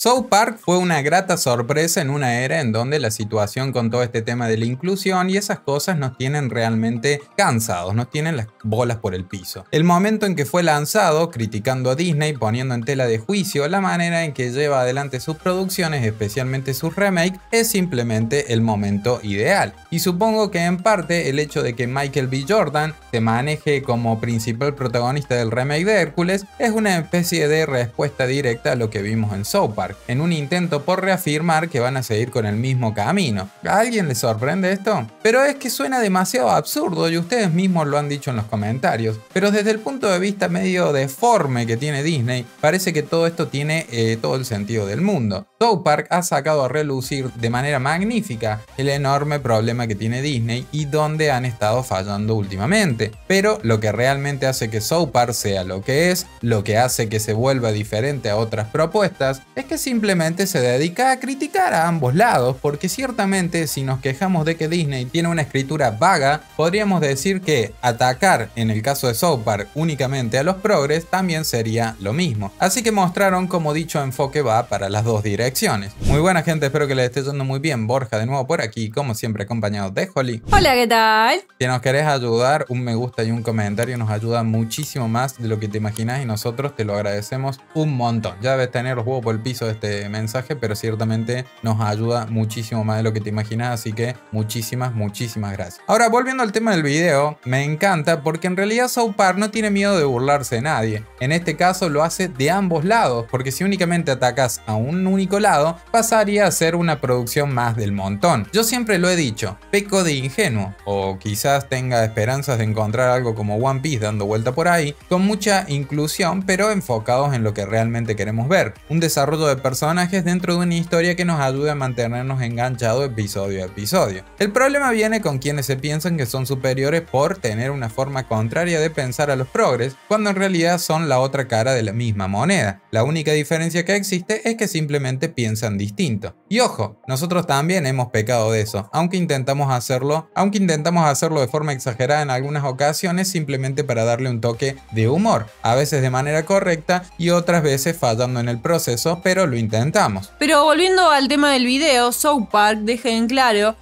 South Park fue una grata sorpresa en una era en donde la situación con todo este tema de la inclusión y esas cosas nos tienen realmente cansados, nos tienen las bolas por el piso. El momento en que fue lanzado, criticando a Disney, poniendo en tela de juicio la manera en que lleva adelante sus producciones, especialmente sus remakes, es simplemente el momento ideal. Y supongo que en parte el hecho de que Michael B. Jordan se maneje como principal protagonista del remake de Hércules es una especie de respuesta directa a lo que vimos en South Park en un intento por reafirmar que van a seguir con el mismo camino. ¿A alguien le sorprende esto? Pero es que suena demasiado absurdo y ustedes mismos lo han dicho en los comentarios. Pero desde el punto de vista medio deforme que tiene Disney, parece que todo esto tiene eh, todo el sentido del mundo. South Park ha sacado a relucir de manera magnífica el enorme problema que tiene Disney y donde han estado fallando últimamente. Pero lo que realmente hace que South Park sea lo que es, lo que hace que se vuelva diferente a otras propuestas, es que simplemente se dedica a criticar a ambos lados, porque ciertamente si nos quejamos de que Disney tiene una escritura vaga, podríamos decir que atacar, en el caso de South Park, únicamente a los progres también sería lo mismo. Así que mostraron como dicho enfoque va para las dos direcciones. Muy buena gente, espero que les esté yendo muy bien. Borja de nuevo por aquí, como siempre acompañado de Holly. Hola, ¿qué tal? Si nos querés ayudar, un me gusta y un comentario nos ayuda muchísimo más de lo que te imaginas y nosotros te lo agradecemos un montón. Ya debes tener los huevos por el piso este mensaje, pero ciertamente nos ayuda muchísimo más de lo que te imaginas, así que muchísimas, muchísimas gracias. Ahora, volviendo al tema del video, me encanta porque en realidad South no tiene miedo de burlarse de nadie. En este caso lo hace de ambos lados, porque si únicamente atacas a un único lado, pasaría a ser una producción más del montón. Yo siempre lo he dicho, peco de ingenuo, o quizás tenga esperanzas de encontrar algo como One Piece dando vuelta por ahí, con mucha inclusión, pero enfocados en lo que realmente queremos ver. Un desarrollo de personajes dentro de una historia que nos ayuda a mantenernos enganchados episodio a episodio. El problema viene con quienes se piensan que son superiores por tener una forma contraria de pensar a los progres, cuando en realidad son la otra cara de la misma moneda. La única diferencia que existe es que simplemente piensan distinto. Y ojo, nosotros también hemos pecado de eso, aunque intentamos hacerlo, aunque intentamos hacerlo de forma exagerada en algunas ocasiones simplemente para darle un toque de humor, a veces de manera correcta y otras veces fallando en el proceso, pero lo intentamos. Pero volviendo al tema del video, South Park dejen en claro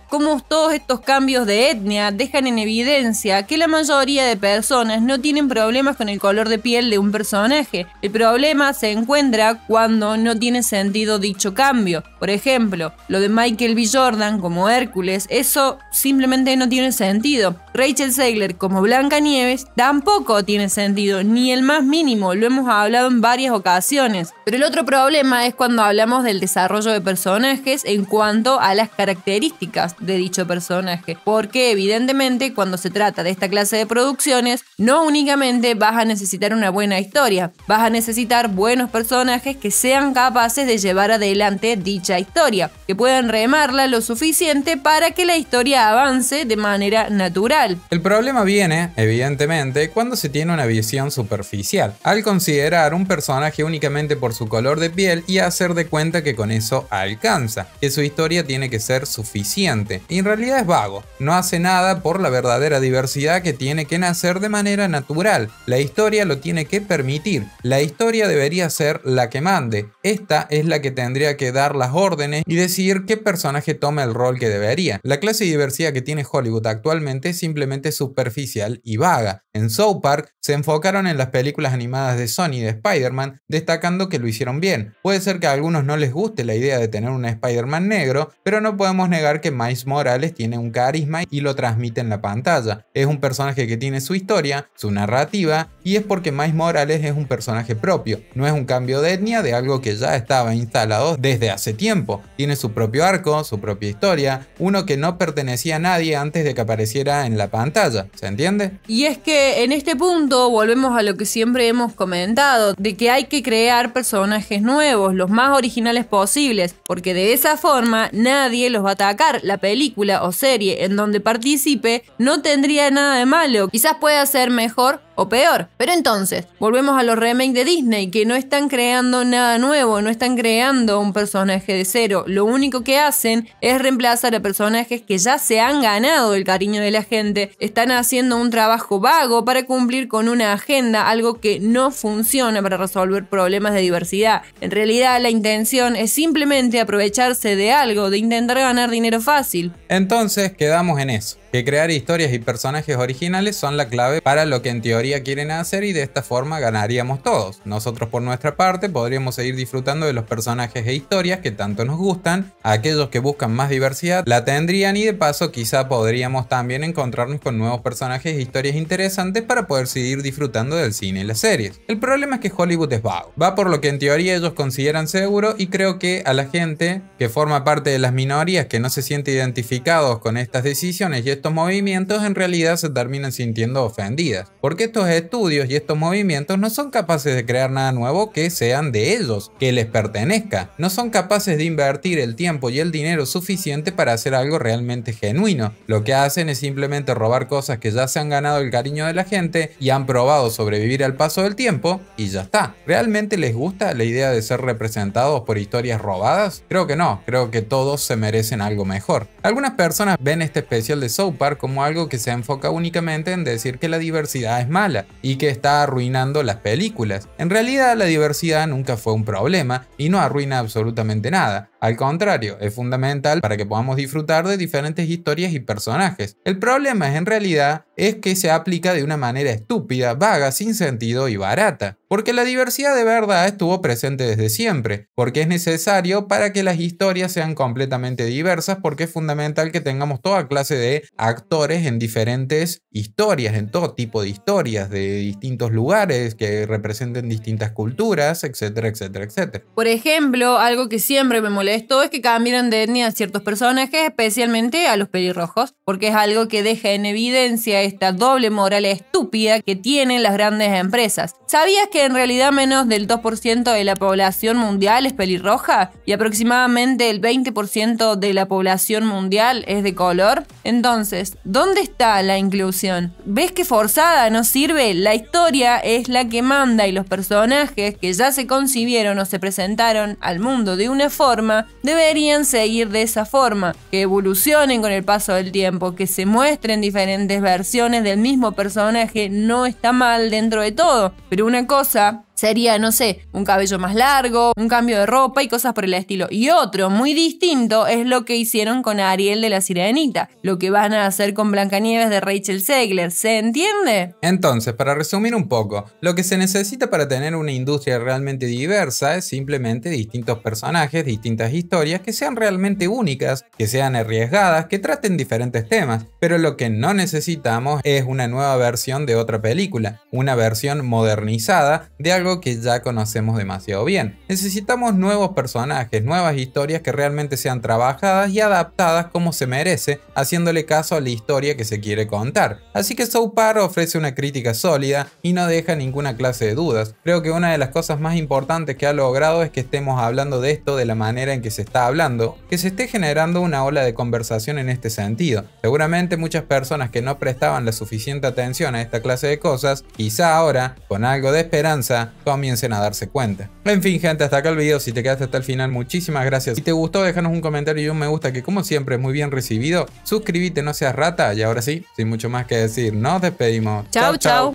todos estos cambios de etnia dejan en evidencia que la mayoría de personas no tienen problemas con el color de piel de un personaje. El problema se encuentra cuando no tiene sentido dicho cambio. Por ejemplo, lo de Michael B. Jordan como Hércules, eso simplemente no tiene sentido. Rachel Zegler como Blanca Nieves tampoco tiene sentido, ni el más mínimo, lo hemos hablado en varias ocasiones. Pero el otro problema es cuando hablamos del desarrollo de personajes en cuanto a las características de dicho personaje. Porque evidentemente cuando se trata de esta clase de producciones, no únicamente vas a necesitar una buena historia, vas a necesitar buenos personajes que sean capaces de llevar adelante dicha historia, que puedan remarla lo suficiente para que la historia avance de manera natural. El problema viene, evidentemente, cuando se tiene una visión superficial, al considerar un personaje únicamente por su color de piel y hacer de cuenta que con eso alcanza, que su historia tiene que ser suficiente y en realidad es vago, no hace nada por la verdadera diversidad que tiene que nacer de manera natural. La historia lo tiene que permitir, la historia debería ser la que mande. Esta es la que tendría que dar las órdenes y decir qué personaje tome el rol que debería. La clase de diversidad que tiene Hollywood actualmente es simplemente superficial y vaga. En South Park se enfocaron en las películas animadas de Sony y de Spider-Man, destacando que lo hicieron bien. Puede ser que a algunos no les guste la idea de tener un Spider-Man negro, pero no podemos negar que Miles Morales tiene un carisma y lo transmite en la pantalla. Es un personaje que tiene su historia, su narrativa, y es porque Miles Morales es un personaje propio. No es un cambio de etnia de algo que ya estaba instalado desde hace tiempo. Tiene su propio arco, su propia historia, uno que no pertenecía a nadie antes de que apareciera en la pantalla. ¿Se entiende? Y es que en este punto volvemos a lo que siempre hemos comentado, de que hay que crear personajes nuevos, los más originales posibles, porque de esa forma nadie los va a atacar. La película o serie en donde participe, no tendría nada de malo. Quizás pueda ser mejor o peor. Pero entonces, volvemos a los remakes de Disney, que no están creando nada nuevo, no están creando un personaje de cero. Lo único que hacen es reemplazar a personajes que ya se han ganado el cariño de la gente. Están haciendo un trabajo vago para cumplir con una agenda, algo que no funciona para resolver problemas de diversidad. En realidad, la intención es simplemente aprovecharse de algo, de intentar ganar dinero fácil. Entonces, quedamos en eso, que crear historias y personajes originales son la clave para lo que en teoría quieren hacer y de esta forma ganaríamos todos. Nosotros por nuestra parte podríamos seguir disfrutando de los personajes e historias que tanto nos gustan, aquellos que buscan más diversidad la tendrían y de paso quizá podríamos también encontrarnos con nuevos personajes e historias interesantes para poder seguir disfrutando del cine y las series. El problema es que Hollywood es vago, va por lo que en teoría ellos consideran seguro y creo que a la gente que forma parte de las minorías que no se siente identificados con estas decisiones y estos movimientos en realidad se terminan sintiendo ofendidas, porque estos estudios y estos movimientos no son capaces de crear nada nuevo que sean de ellos, que les pertenezca. No son capaces de invertir el tiempo y el dinero suficiente para hacer algo realmente genuino. Lo que hacen es simplemente robar cosas que ya se han ganado el cariño de la gente y han probado sobrevivir al paso del tiempo y ya está. ¿Realmente les gusta la idea de ser representados por historias robadas? Creo que no, creo que todos se merecen algo mejor. Algunas personas ven este especial de South Park como algo que se enfoca únicamente en decir que la diversidad es mala y que está arruinando las películas. En realidad la diversidad nunca fue un problema y no arruina absolutamente nada. Al contrario, es fundamental para que podamos disfrutar de diferentes historias y personajes. El problema es, en realidad es que se aplica de una manera estúpida, vaga, sin sentido y barata, porque la diversidad de verdad estuvo presente desde siempre, porque es necesario para que las historias sean completamente diversas, porque es fundamental que tengamos toda clase de actores en diferentes historias, en todo tipo de historias, de distintos lugares, que representen distintas culturas, etcétera, etcétera, etcétera. Por ejemplo, algo que siempre me molesta esto es que cambiaron de etnia a ciertos personajes, especialmente a los pelirrojos, porque es algo que deja en evidencia esta doble moral estúpida que tienen las grandes empresas. ¿Sabías que en realidad menos del 2% de la población mundial es pelirroja y aproximadamente el 20% de la población mundial es de color? Entonces, ¿dónde está la inclusión? ¿Ves que forzada no sirve? La historia es la que manda y los personajes que ya se concibieron o se presentaron al mundo de una forma deberían seguir de esa forma, que evolucionen con el paso del tiempo, que se muestren diferentes versiones del mismo personaje, no está mal dentro de todo, pero una cosa sería, no sé, un cabello más largo, un cambio de ropa y cosas por el estilo. Y otro muy distinto es lo que hicieron con Ariel de la Sirenita, lo que van a hacer con Blancanieves de Rachel Segler, ¿se entiende? Entonces, para resumir un poco, lo que se necesita para tener una industria realmente diversa es simplemente distintos personajes, distintas historias que sean realmente únicas, que sean arriesgadas, que traten diferentes temas. Pero lo que no necesitamos es una nueva versión de otra película, una versión modernizada de algo que ya conocemos demasiado bien. Necesitamos nuevos personajes, nuevas historias que realmente sean trabajadas y adaptadas como se merece, haciéndole caso a la historia que se quiere contar. Así que Soupar ofrece una crítica sólida y no deja ninguna clase de dudas. Creo que una de las cosas más importantes que ha logrado es que estemos hablando de esto de la manera en que se está hablando, que se esté generando una ola de conversación en este sentido. Seguramente muchas personas que no prestaban la suficiente atención a esta clase de cosas, quizá ahora, con algo de esperanza, comiencen a darse cuenta. En fin gente, hasta acá el video, si te quedaste hasta el final muchísimas gracias. Si te gustó déjanos un comentario y un me gusta que como siempre es muy bien recibido. Suscríbete, no seas rata y ahora sí, sin mucho más que decir, nos despedimos. Chau, chau.